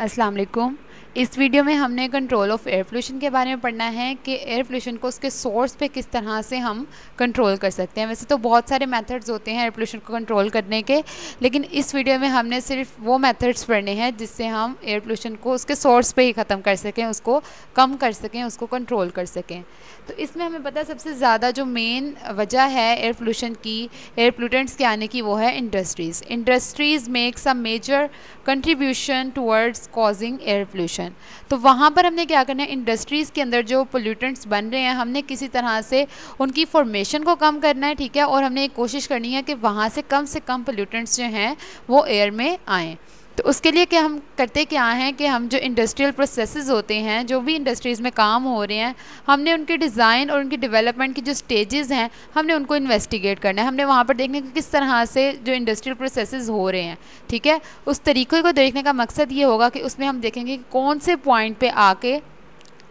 السلام عليكم इस वीडियो में हमने कंट्रोल ऑफ एयर पोल्यूशन के बारे में पढ़ना है कि एयर पोल्यूशन को उसके सोर्स पे किस तरह से हम कंट्रोल कर सकते हैं वैसे तो बहुत सारे मेथड्स होते हैं एयर पोल्यूशन को कंट्रोल करने के लेकिन इस वीडियो में हमने सिर्फ वो मेथड्स पढ़ने हैं जिससे हम एयर पोल्यूशन को उसके सोर्स पर ही ख़त्म कर सकें उसको कम कर सकें उसको कंट्रोल कर सकें तो इसमें हमें पता सबसे ज़्यादा जो मेन वजह है एयर पोल्यूशन की एयर पोल्यूटेंट्स के आने की वो है industries industries makes a major contribution towards causing air pollution pollution तो वहाँ पर हमने क्या करना है इंडस्ट्रीज़ के अंदर जो पोल्यूटेंट्स बन रहे हैं हमने किसी तरह से उनकी फॉर्मेशन को कम करना है ठीक है और हमने कोशिश करनी है कि वहाँ से कम से कम पोल्यूटेंट्स जो हैं वो एयर में आएँ तो उसके लिए क्या हम करते क्या हैं कि हम जो इंडस्ट्रियल प्रोसेसेस होते हैं जो भी इंडस्ट्रीज़ में काम हो रहे हैं हमने उनके डिज़ाइन और उनकी डेवलपमेंट की जो स्टेजेस हैं हमने उनको इन्वेस्टिगेट करना है हमने वहाँ पर देखने कि किस तरह से जो इंडस्ट्रियल प्रोसेसेस हो रहे हैं ठीक है उस तरीके को देखने का मकसद ये होगा कि उसमें हम देखेंगे कि कौन से पॉइंट पर आके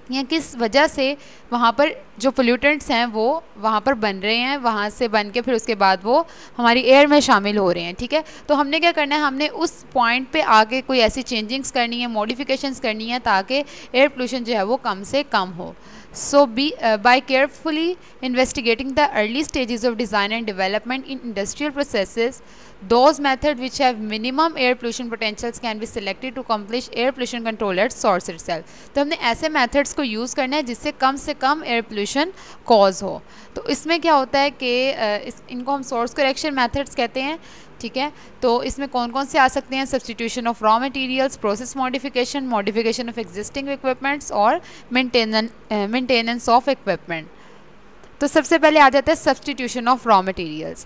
सकती हैं किस वजह से वहाँ पर जो पोल्यूटेंट्स हैं वो वहाँ पर बन रहे हैं वहाँ से बन के फिर उसके बाद वो हमारी एयर में शामिल हो रहे हैं ठीक है तो हमने क्या करना है हमने उस पॉइंट पे आके कोई ऐसी चेंजिंग्स करनी है मॉडिफिकेशंस करनी है ताकि एयर पोल्यूशन जो है वो कम से कम हो so be by carefully investigating the early stage of design and development in industrial process Those methods which have minimum air pollution potentials can be selected to accomplish air pollution control at source itself. तो हमने ऐसे methods को use करना है जिससे कम से कम air pollution cause हो तो इसमें क्या होता है कि इस, इनको हम source correction methods कहते हैं ठीक है तो इसमें कौन कौन से आ सकते हैं substitution of raw materials process modification modification of existing equipments और मेंटेनेंस ऑफ इक्विपमेंट तो सबसे पहले आ जाता है सब्सटीट्यूशन ऑफ रॉ मटेरियल्स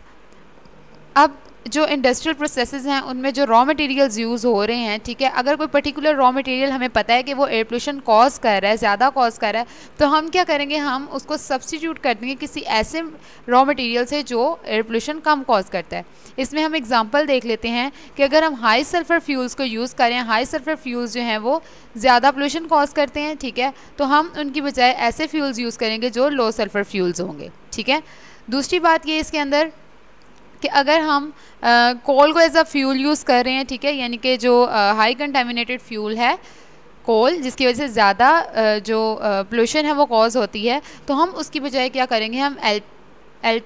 अब जो इंडस्ट्रियल प्रोसेसेस हैं उनमें जो रॉ मटेरियल्स यूज़ हो रहे हैं ठीक है अगर कोई पर्टिकुलर रॉ मटेरियल हमें पता है कि वो एयर पोल्यूशन कॉज कर रहा है ज़्यादा कॉज कर रहा है तो हम क्या करेंगे हम उसको सब्सटीट्यूट कर देंगे किसी ऐसे रॉ मटेरियल से जो एयर पोल्यूशन कम कॉज करता है इसमें हम एग्ज़ाम्पल देख लेते हैं कि अगर हम हाई सल्फ़र फ्यूल्स को यूज़ करें हाई सल्फ़र फ्यूल्स जो हैं वो ज़्यादा पोल्यूशन कॉज करते हैं ठीक है तो हम उनकी बजाय ऐसे फ्यूल्स यूज़ करेंगे जो लो सल्फ़र फ्यूल्स होंगे ठीक है दूसरी बात ये इसके अंदर कि अगर हम कोल को एज अ फ्यूल यूज़ कर रहे हैं ठीक है यानी कि जो हाई कंटेमिनेटेड फ्यूल है कोल जिसकी वजह से ज़्यादा जो पोल्यूशन है वो कॉज होती है तो हम उसकी बजाय क्या करेंगे हम एल एल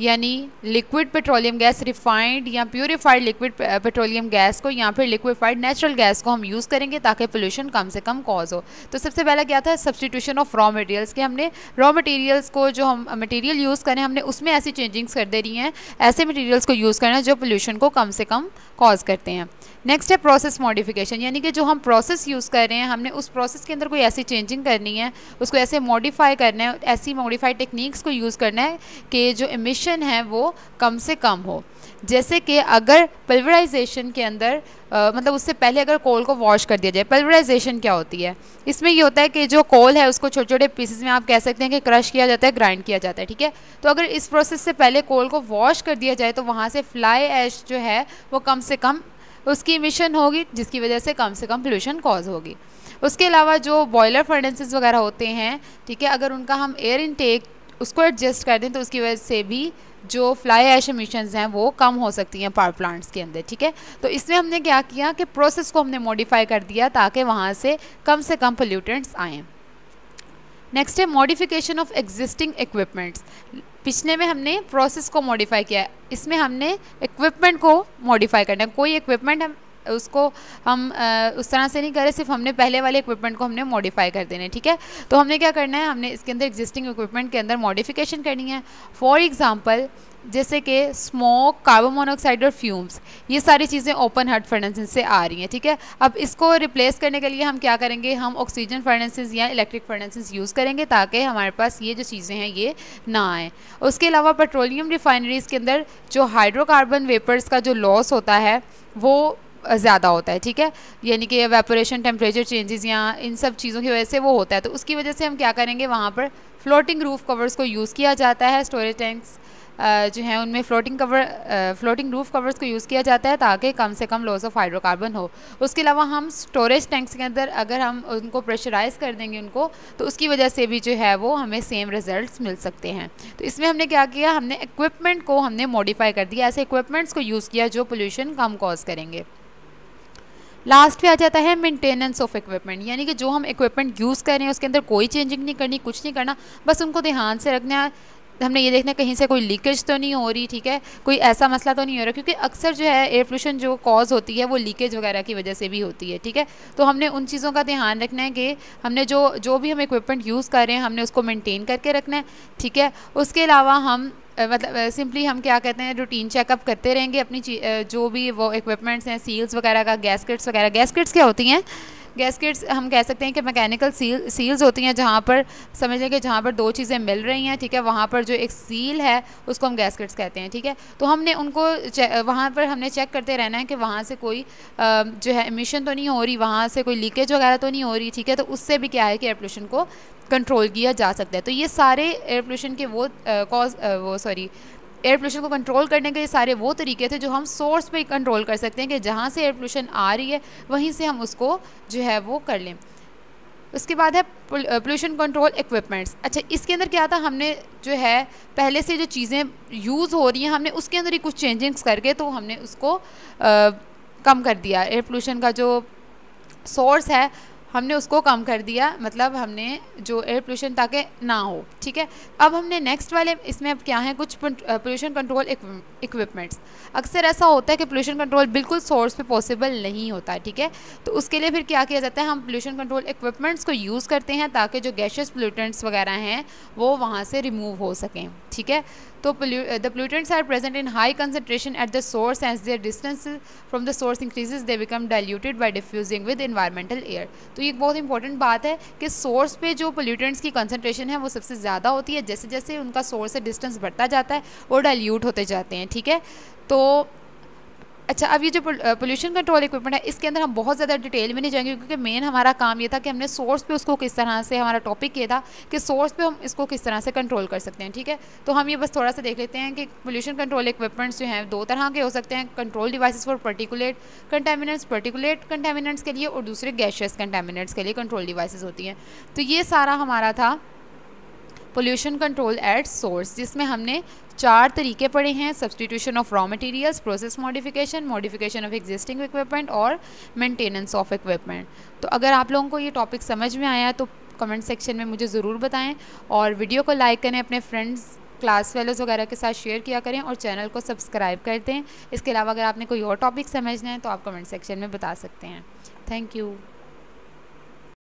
यानी लिक्विड पेट्रोलियम गैस रिफाइंड या प्योरीफाइड लिक्विड पेट्रोलियम गैस को या फिर लिक्विफाइड नेचुरल गैस को हम यूज़ करेंगे ताकि पोल्यूशन कम से कम कॉज हो तो सबसे पहला क्या था सब्सटीट्यूशन ऑफ रॉ मटेरियल्स के हमने रॉ मटेरियल्स को जो हम मटेरियल uh, यूज़ करें हमने उसमें ऐसी चेंजिंग्स कर दे रही हैं ऐसे मटेरियल्स को यूज़ करना जो पोल्यूशन को कम से कम कॉज करते हैं नेक्स्ट है प्रोसेस मॉडिफिकेशन यानी कि जो हम प्रोसेस यूज़ कर रहे हैं हमने उस प्रोसेस के अंदर कोई ऐसी चेंजिंग करनी है उसको ऐसे मॉडिफाई करना है ऐसी मॉडिफाइड टेक्निक्स को यूज़ करना है कि जो इमिश एमिशन है वो कम से कम हो जैसे कि अगर पल्वराइजेशन के अंदर आ, मतलब उससे पहले अगर कोल को वॉश कर दिया जाए पल्वराइजेशन क्या होती है इसमें ये होता है कि जो कोल है उसको छोटे छोटे पीसेस में आप कह सकते हैं कि क्रश किया जाता है ग्राइंड किया जाता है ठीक है तो अगर इस प्रोसेस से पहले कोल को वॉश कर दिया जाए तो वहाँ से फ्लाई एश जो है वो कम से कम उसकी इमिशन होगी जिसकी वजह से कम से कम पोल्यूशन कॉज होगी उसके अलावा जो बॉयलर फर्डेंसेज वगैरह होते हैं ठीक है अगर उनका हम एयर इनटेक उसको एडजस्ट कर दें तो उसकी वजह से भी जो फ्लाई ऐश एमिशन हैं वो कम हो सकती हैं पावर प्लांट्स के अंदर ठीक है तो इसमें हमने क्या किया कि प्रोसेस को हमने मॉडिफाई कर दिया ताकि वहाँ से कम से कम पोल्यूटेंट्स आएँ नेक्स्ट है मॉडिफिकेशन ऑफ एग्जिस्टिंग इक्विपमेंट्स पिछले में हमने प्रोसेस को मॉडिफाई किया इसमें हमने इक्विपमेंट को मॉडिफाई करना कोई इक्विपमेंट हम उसको हम आ, उस तरह से नहीं करें सिर्फ हमने पहले वाले इक्विपमेंट को हमने मॉडिफाई कर देने ठीक है तो हमने क्या करना है हमने इसके अंदर एग्जिस्टिंग इक्विपमेंट के अंदर मॉडिफिकेशन करनी है फॉर एग्ज़ाम्पल जैसे कि स्मोक कार्बन मोनोऑक्साइड और फ्यूम्स ये सारी चीज़ें ओपन हार्ट फर्नेसिस से आ रही हैं ठीक है अब इसको रिप्लेस करने के लिए हम क्या करेंगे हम ऑक्सीजन फर्नेसिस या इलेक्ट्रिक फर्नेसिस यूज़ करेंगे ताकि हमारे पास ये जो चीज़ें हैं ये ना आएँ उसके अलावा पेट्रोलियम रिफाइनरीज़ के अंदर जो हाइड्रोकार्बन वेपर्स का जो लॉस होता है वो ज़्यादा होता है ठीक है यानी कि वेपोरेशन टेम्परेचर चेंजेस या इन सब चीज़ों की वजह से वो होता है तो उसकी वजह से हम क्या करेंगे वहाँ पर फ्लोटिंग रूफ़ कवर्स को यूज़ किया जाता है स्टोरेज टैंक्स जो हैं उनमें floating cover floating roof covers को यूज़ किया जाता है ताकि कम से कम लॉस ऑफ हाइड्रोकार्बन हो उसके अलावा हम स्टोरेज टैंक्स के अंदर अगर हम उनको प्रेशराइज कर देंगे उनको तो उसकी वजह से भी जो है वो हमें सेम रिजल्ट्स मिल सकते हैं तो इसमें हमने क्या किया हमने इक्विपमेंट को हमने मॉडिफाई कर दिया ऐसे इक्विपमेंट्स को यूज़ किया जो पोल्यूशन कम कॉज करेंगे लास्ट पे आ जाता है मेंटेनेंस ऑफ इक्विपमेंट यानी कि जो हम इक्विपमेंट यूज़ कर रहे हैं उसके अंदर कोई चेंजिंग नहीं करनी कुछ नहीं करना बस उनको ध्यान से रखना हमने ये देखना कहीं से कोई लीकेज तो नहीं हो रही ठीक है कोई ऐसा मसला तो नहीं हो रहा क्योंकि अक्सर जो है एयर पोल्यूशन जो कॉज होती है वो लीकेज वगैरह की वजह से भी होती है ठीक है तो हमने उन चीज़ों का ध्यान रखना है कि हमने जो जो भी हम इक्विपमेंट यूज़ कर रहे हैं हमने उसको मेंटेन करके रखना है ठीक है उसके अलावा हम मतलब सिंपली हम क्या कहते हैं रूटीन चेकअप करते रहेंगे अपनी जो भी वो इक्विपमेंट्स हैं सील्स वगैरह का गैसकेट्स वगैरह गैसकेट्स क्या होती हैं गैसकेट्स हम कह सकते हैं कि मैकेनिकल सील सील्स होती हैं जहाँ पर समझ लें कि जहाँ पर दो चीज़ें मिल रही हैं ठीक है वहाँ पर जो एक सील है उसको हम गैसकेट्स कहते हैं ठीक है तो हमने उनको वहाँ पर हमने चेक करते रहना है कि वहाँ से कोई जो है एमिशन तो नहीं हो रही वहाँ से कोई लीकेज वगैरह तो नहीं हो रही ठीक है तो उससे भी क्या है कि एयर पोल्यूशन को कंट्रोल किया जा सकता है तो ये सारे एयर पोल्यूशन के वो कॉज वो सॉरी एयर पोल्यूशन को कंट्रोल करने के सारे वो तरीके थे जो हम सोर्स पे कंट्रोल कर सकते हैं कि जहाँ से एयर पोल्यूशन आ रही है वहीं से हम उसको जो है वो कर लें उसके बाद है पोल्यूशन कंट्रोल इक्विपमेंट्स अच्छा इसके अंदर क्या था हमने जो है पहले से जो चीज़ें यूज़ हो रही हैं हमने उसके अंदर ही कुछ चेंजिंग्स करके तो हमने उसको आ, कम कर दिया एयर पोल्यूशन का जो सोर्स है हमने उसको कम कर दिया मतलब हमने जो एयर पोल्यूशन ताकि ना हो ठीक है अब हमने नेक्स्ट वाले इसमें अब क्या है कुछ पोल्यूशन कंट्रोल इक्विपमेंट्स अक्सर ऐसा होता है कि पोल्यूशन कंट्रोल बिल्कुल सोर्स पे पॉसिबल नहीं होता ठीक है तो उसके लिए फिर क्या किया जाता है हम पोल्यूशन कंट्रोल इक्विपमेंट्स को यूज़ करते हैं ताकि जो गैशेस पोल्यूटेंट्स वगैरह हैं वो वहाँ से रिमूव हो सकें ठीक है तो the pollutants are present in high concentration at the source as their distance from the source increases they become diluted by diffusing with environmental air तो तो एक बहुत इंपॉर्टेंट बात है कि सोर्स पे जो पोल्यूटेंट्स की कंसंट्रेशन है वो सबसे ज़्यादा होती है जैसे जैसे उनका सोर्स से डिस्टेंस बढ़ता जाता है वो डाइल्यूट होते जाते हैं ठीक है तो अच्छा अब ये जो पोल्यूशन कंट्रोल इक्विपमेंट है इसके अंदर हम बहुत ज़्यादा डिटेल में नहीं जाएंगे क्योंकि मेन हमारा काम ये था कि हमने सोर्स पे उसको किस तरह से हमारा टॉपिक ये था कि सोर्स पे हम इसको किस तरह से कंट्रोल कर सकते हैं ठीक है तो हम ये बस थोड़ा सा देख लेते हैं कि पोल्यूशन कंट्रोल इक्विपमेंट्स जो हैं दो तरह के हो सकते हैं control device for particulate contaminants particulate contaminants के लिए और दूसरे गैशियस कंटेमिनट्स के लिए कंट्रोल डिवाइस होती हैं तो ये सारा हमारा था पोल्यूशन कंट्रोल एट सोर्स जिसमें हमने चार तरीके पढ़े हैं substitution of raw materials process modification modification of existing equipment और मेंटेनेंस ऑफ इक्विपमेंट तो अगर आप लोगों को ये टॉपिक समझ में आया तो कमेंट सेक्शन में मुझे ज़रूर बताएं और वीडियो को लाइक करें अपने फ्रेंड्स क्लास फेलोज़ वगैरह के साथ शेयर किया करें और चैनल को सब्सक्राइब कर दें इसके अलावा अगर आपने कोई और टॉपिक समझना है तो आप कमेंट सेक्शन में बता सकते हैं थैंक यू